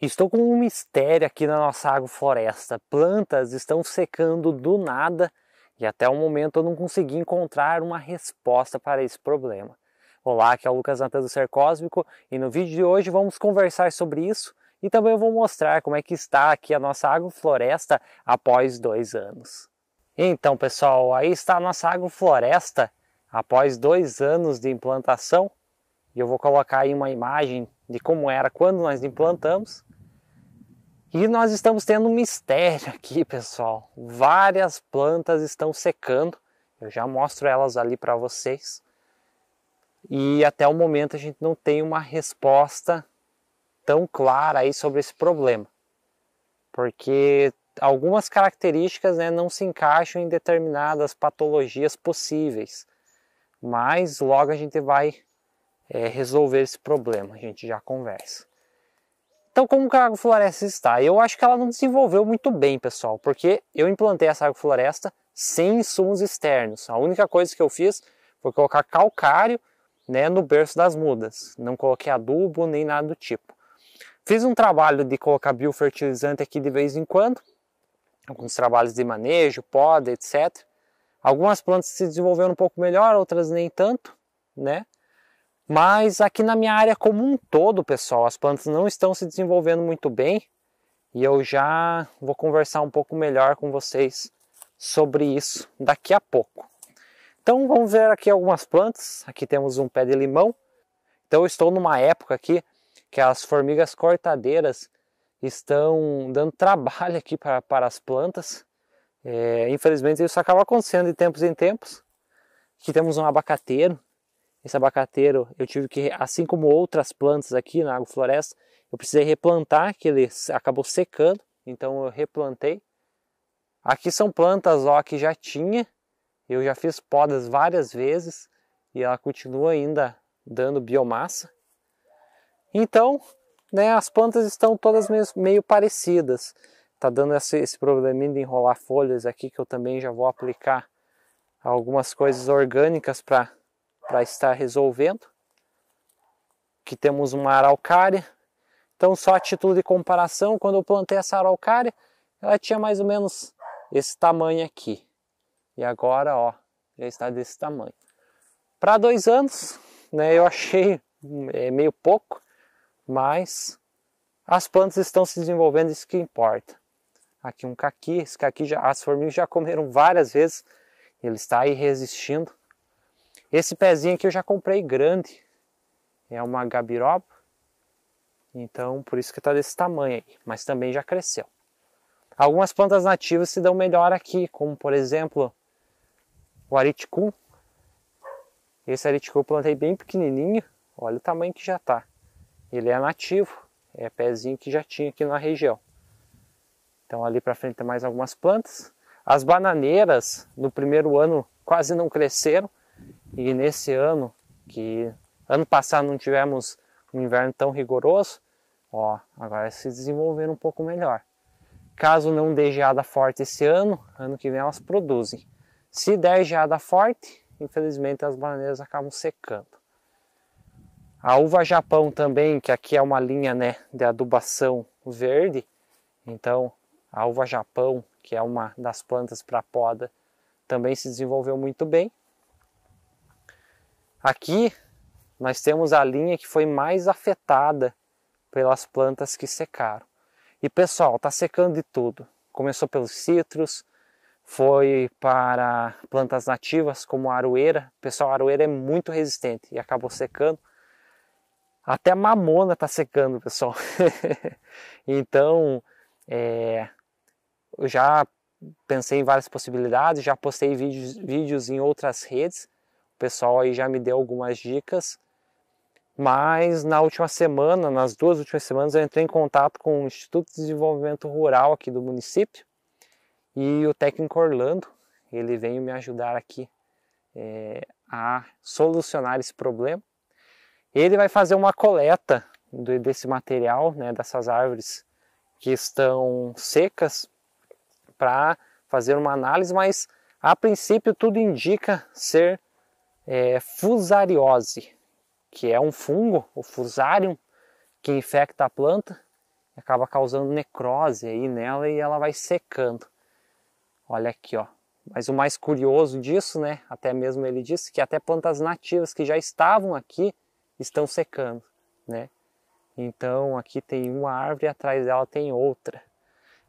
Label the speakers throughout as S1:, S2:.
S1: Estou com um mistério aqui na nossa agrofloresta. Plantas estão secando do nada e até o momento eu não consegui encontrar uma resposta para esse problema. Olá, aqui é o Lucas Natan do Ser Cósmico e no vídeo de hoje vamos conversar sobre isso e também eu vou mostrar como é que está aqui a nossa agrofloresta após dois anos. Então pessoal, aí está a nossa agrofloresta após dois anos de implantação e eu vou colocar aí uma imagem de como era quando nós implantamos e nós estamos tendo um mistério aqui, pessoal. Várias plantas estão secando. Eu já mostro elas ali para vocês. E até o momento a gente não tem uma resposta tão clara aí sobre esse problema. Porque algumas características né, não se encaixam em determinadas patologias possíveis. Mas logo a gente vai é, resolver esse problema. A gente já conversa. Então, como que a agrofloresta está? Eu acho que ela não desenvolveu muito bem, pessoal, porque eu implantei essa agrofloresta sem insumos externos. A única coisa que eu fiz foi colocar calcário né, no berço das mudas. Não coloquei adubo nem nada do tipo. Fiz um trabalho de colocar biofertilizante aqui de vez em quando, alguns trabalhos de manejo, poda, etc. Algumas plantas se desenvolveram um pouco melhor, outras nem tanto, né? Mas aqui na minha área como um todo, pessoal, as plantas não estão se desenvolvendo muito bem e eu já vou conversar um pouco melhor com vocês sobre isso daqui a pouco. Então vamos ver aqui algumas plantas. Aqui temos um pé de limão. Então eu estou numa época aqui que as formigas cortadeiras estão dando trabalho aqui para, para as plantas. É, infelizmente isso acaba acontecendo de tempos em tempos. Aqui temos um abacateiro esse abacateiro eu tive que, assim como outras plantas aqui na agrofloresta, eu precisei replantar, que ele acabou secando, então eu replantei. Aqui são plantas ó, que já tinha, eu já fiz podas várias vezes e ela continua ainda dando biomassa. Então, né, as plantas estão todas meio, meio parecidas. Tá dando esse, esse probleminha de enrolar folhas aqui que eu também já vou aplicar algumas coisas orgânicas para para estar resolvendo. Que temos uma araucária. Então, só a título de comparação, quando eu plantei essa araucária, ela tinha mais ou menos esse tamanho aqui. E agora, ó, já está desse tamanho. Para dois anos, né, eu achei é, meio pouco, mas as plantas estão se desenvolvendo, isso que importa. Aqui um caqui, esse caqui já, as formigas já comeram várias vezes, ele está aí resistindo. Esse pezinho aqui eu já comprei grande. É uma gabiroba. Então, por isso que está desse tamanho aí. Mas também já cresceu. Algumas plantas nativas se dão melhor aqui, como por exemplo o ariticum. Esse ariticum eu plantei bem pequenininho. Olha o tamanho que já está. Ele é nativo. É pezinho que já tinha aqui na região. Então ali para frente tem mais algumas plantas. As bananeiras no primeiro ano quase não cresceram. E nesse ano, que ano passado não tivemos um inverno tão rigoroso, ó, agora se desenvolveram um pouco melhor. Caso não dê geada forte esse ano, ano que vem elas produzem. Se der geada forte, infelizmente as bananeiras acabam secando. A uva Japão também, que aqui é uma linha né, de adubação verde, então a uva Japão, que é uma das plantas para poda, também se desenvolveu muito bem. Aqui nós temos a linha que foi mais afetada pelas plantas que secaram. E pessoal, está secando de tudo. Começou pelos citros, foi para plantas nativas como a aroeira. Pessoal, a aroeira é muito resistente e acabou secando. Até a mamona está secando, pessoal. então, é, eu já pensei em várias possibilidades, já postei vídeos, vídeos em outras redes o pessoal aí já me deu algumas dicas, mas na última semana, nas duas últimas semanas, eu entrei em contato com o Instituto de Desenvolvimento Rural aqui do município e o técnico Orlando, ele veio me ajudar aqui é, a solucionar esse problema. Ele vai fazer uma coleta desse material, né, dessas árvores que estão secas, para fazer uma análise, mas a princípio tudo indica ser é, fusariose, que é um fungo, o fusarium, que infecta a planta e acaba causando necrose aí nela e ela vai secando. Olha aqui, ó. Mas o mais curioso disso, né? Até mesmo ele disse que até plantas nativas que já estavam aqui estão secando, né? Então aqui tem uma árvore e atrás dela tem outra.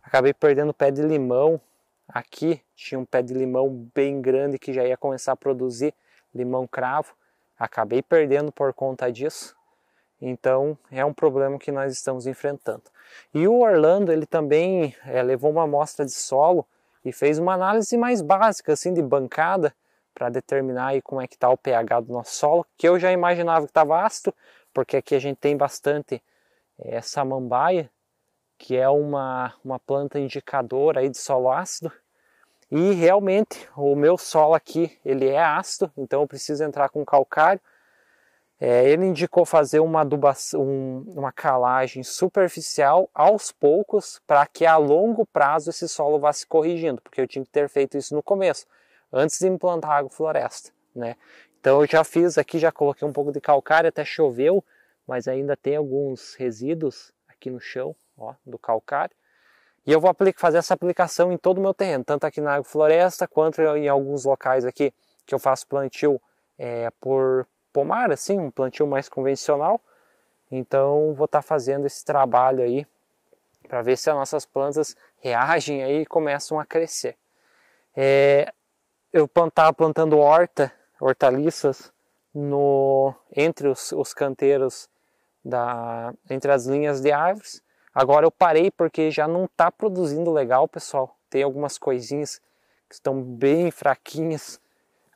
S1: Acabei perdendo o pé de limão. Aqui tinha um pé de limão bem grande que já ia começar a produzir limão cravo. Acabei perdendo por conta disso. Então é um problema que nós estamos enfrentando. E o Orlando ele também é, levou uma amostra de solo e fez uma análise mais básica assim de bancada para determinar aí como é que está o pH do nosso solo, que eu já imaginava que estava ácido, porque aqui a gente tem bastante é, eh, samambaia, que é uma, uma planta indicadora aí de solo ácido. E realmente o meu solo aqui ele é ácido, então eu preciso entrar com calcário. É, ele indicou fazer uma adubação, um, uma calagem superficial aos poucos para que a longo prazo esse solo vá se corrigindo, porque eu tinha que ter feito isso no começo, antes de implantar a agrofloresta, né? Então eu já fiz aqui, já coloquei um pouco de calcário, até choveu, mas ainda tem alguns resíduos aqui no chão, ó, do calcário. E eu vou fazer essa aplicação em todo o meu terreno, tanto aqui na agrofloresta quanto em alguns locais aqui que eu faço plantio é, por pomar, assim, um plantio mais convencional. Então vou estar tá fazendo esse trabalho aí para ver se as nossas plantas reagem aí e começam a crescer. É, eu estava plantando horta, hortaliças no, entre os, os canteiros da, entre as linhas de árvores Agora eu parei porque já não está produzindo legal, pessoal. Tem algumas coisinhas que estão bem fraquinhas,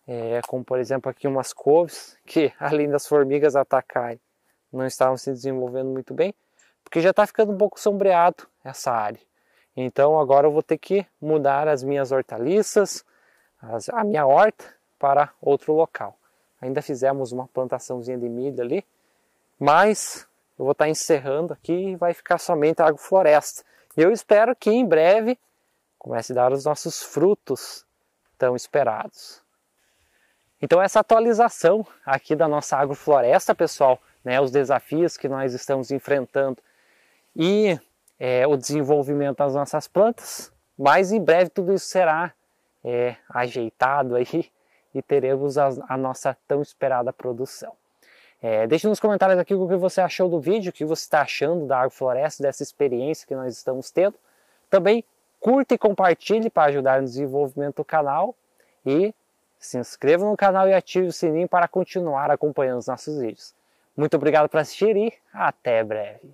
S1: é, como por exemplo aqui umas couves, que além das formigas atacarem, não estavam se desenvolvendo muito bem, porque já está ficando um pouco sombreado essa área. Então agora eu vou ter que mudar as minhas hortaliças, as, a minha horta, para outro local. Ainda fizemos uma plantaçãozinha de milho ali, mas eu vou estar tá encerrando aqui e vai ficar somente a agrofloresta. E eu espero que em breve comece a dar os nossos frutos tão esperados. Então essa atualização aqui da nossa agrofloresta, pessoal, né, os desafios que nós estamos enfrentando e é, o desenvolvimento das nossas plantas, mas em breve tudo isso será é, ajeitado aí e teremos a, a nossa tão esperada produção. É, deixe nos comentários aqui o que você achou do vídeo, o que você está achando da agrofloresta, dessa experiência que nós estamos tendo. Também curta e compartilhe para ajudar no desenvolvimento do canal e se inscreva no canal e ative o sininho para continuar acompanhando os nossos vídeos. Muito obrigado por assistir e até breve!